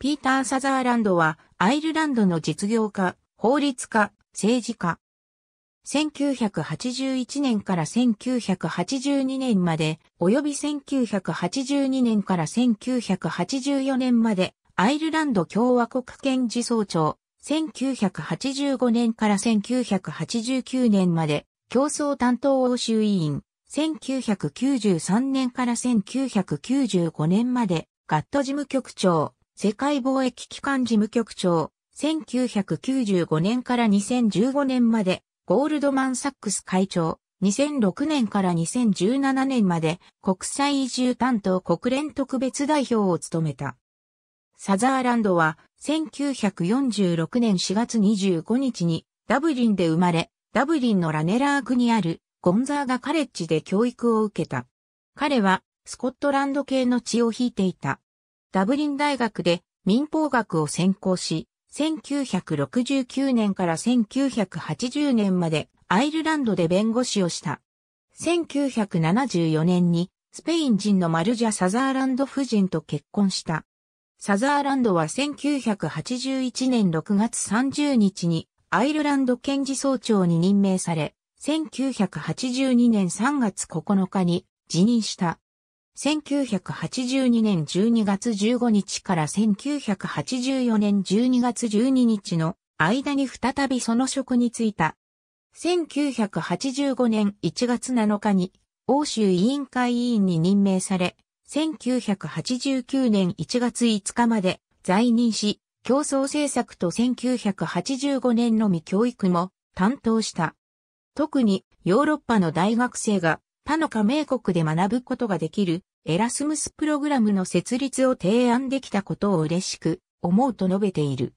ピーター・サザーランドは、アイルランドの実業家、法律家、政治家。1981年から1982年まで、及び1982年から1984年まで、アイルランド共和国検事総長、1985年から1989年まで、競争担当欧州委員、1993年から1995年まで、ガット事務局長、世界貿易機関事務局長、1995年から2015年まで、ゴールドマンサックス会長、2006年から2017年まで、国際移住担当国連特別代表を務めた。サザーランドは、1946年4月25日に、ダブリンで生まれ、ダブリンのラネラークにある、ゴンザーガカレッジで教育を受けた。彼は、スコットランド系の血を引いていた。ダブリン大学で民法学を専攻し、1969年から1980年までアイルランドで弁護士をした。1974年にスペイン人のマルジャ・サザーランド夫人と結婚した。サザーランドは1981年6月30日にアイルランド検事総長に任命され、1982年3月9日に辞任した。1982年12月15日から1984年12月12日の間に再びその職に就いた。1985年1月7日に欧州委員会委員に任命され、1989年1月5日まで在任し、競争政策と1985年のみ教育も担当した。特にヨーロッパの大学生が他の加盟国で学ぶことができるエラスムスプログラムの設立を提案できたことを嬉しく思うと述べている。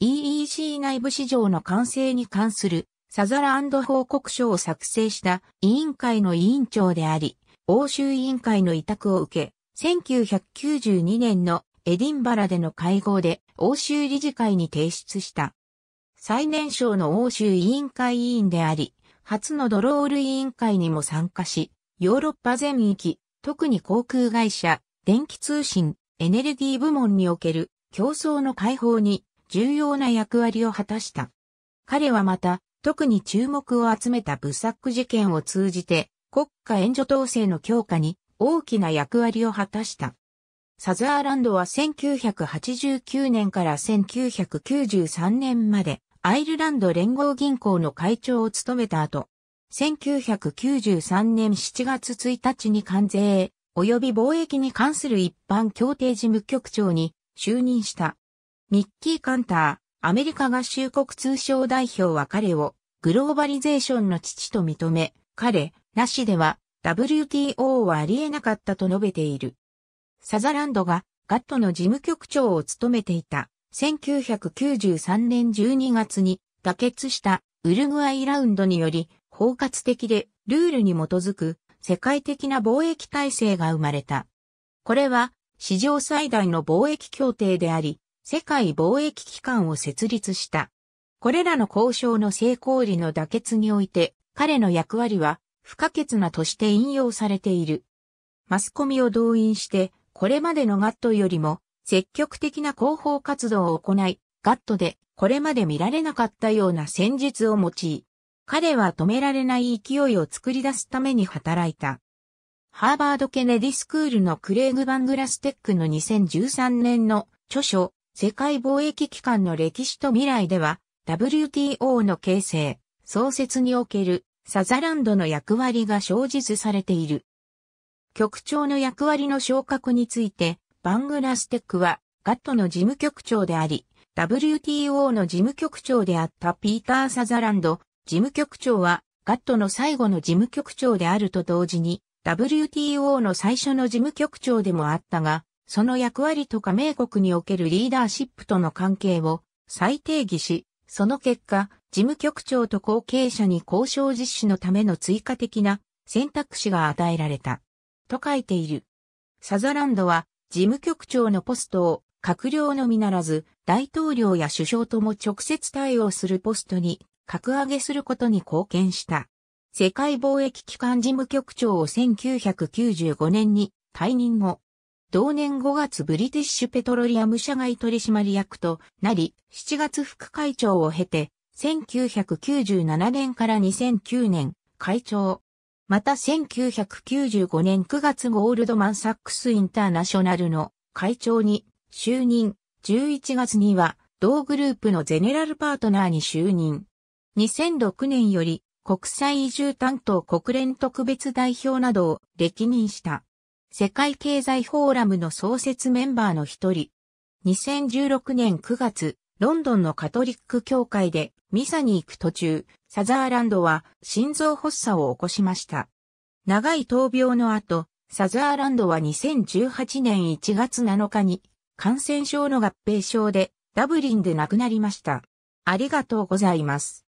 EEC 内部市場の完成に関するサザラ報告書を作成した委員会の委員長であり、欧州委員会の委託を受け、1992年のエディンバラでの会合で欧州理事会に提出した。最年少の欧州委員会委員であり、初のドロール委員会にも参加し、ヨーロッパ全域、特に航空会社、電気通信、エネルギー部門における競争の解放に重要な役割を果たした。彼はまた、特に注目を集めたブサック事件を通じて、国家援助統制の強化に大きな役割を果たした。サザーランドは1989年から1993年までアイルランド連合銀行の会長を務めた後、1993年7月1日に関税及び貿易に関する一般協定事務局長に就任した。ミッキー・カンター、アメリカ合衆国通商代表は彼をグローバリゼーションの父と認め、彼、なしでは WTO はありえなかったと述べている。サザランドがガットの事務局長を務めていた1993年12月に妥結したウルグアイラウンドにより包括的でルールに基づく世界的な貿易体制が生まれた。これは史上最大の貿易協定であり、世界貿易機関を設立した。これらの交渉の成功裏の妥結において、彼の役割は不可欠なとして引用されている。マスコミを動員して、これまでのガットよりも積極的な広報活動を行い、ガットでこれまで見られなかったような戦術を用い、彼は止められない勢いを作り出すために働いた。ハーバード・ケネディスクールのクレイグ・バングラステックの2013年の著書、世界貿易機関の歴史と未来では、WTO の形成、創設におけるサザランドの役割が生じずされている。局長の役割の昇格について、バングラステックは、ガットの事務局長であり、WTO の事務局長であったピーター・サザランド、事務局長は、ガットの最後の事務局長であると同時に、WTO の最初の事務局長でもあったが、その役割と加盟国におけるリーダーシップとの関係を再定義し、その結果、事務局長と後継者に交渉実施のための追加的な選択肢が与えられた。と書いている。サザランドは事務局長のポストを閣僚のみならず大統領や首相とも直接対応するポストに格上げすることに貢献した。世界貿易機関事務局長を1995年に退任後、同年5月ブリティッシュペトロリアム社外取締役となり、7月副会長を経て、1997年から2009年会長、また1995年9月ゴールドマンサックスインターナショナルの会長に就任、11月には同グループのゼネラルパートナーに就任。2006年より国際移住担当国連特別代表などを歴任した。世界経済フォーラムの創設メンバーの一人。2016年9月、ロンドンのカトリック教会でミサに行く途中、サザーランドは心臓発作を起こしました。長い闘病の後、サザーランドは2018年1月7日に感染症の合併症でダブリンで亡くなりました。ありがとうございます。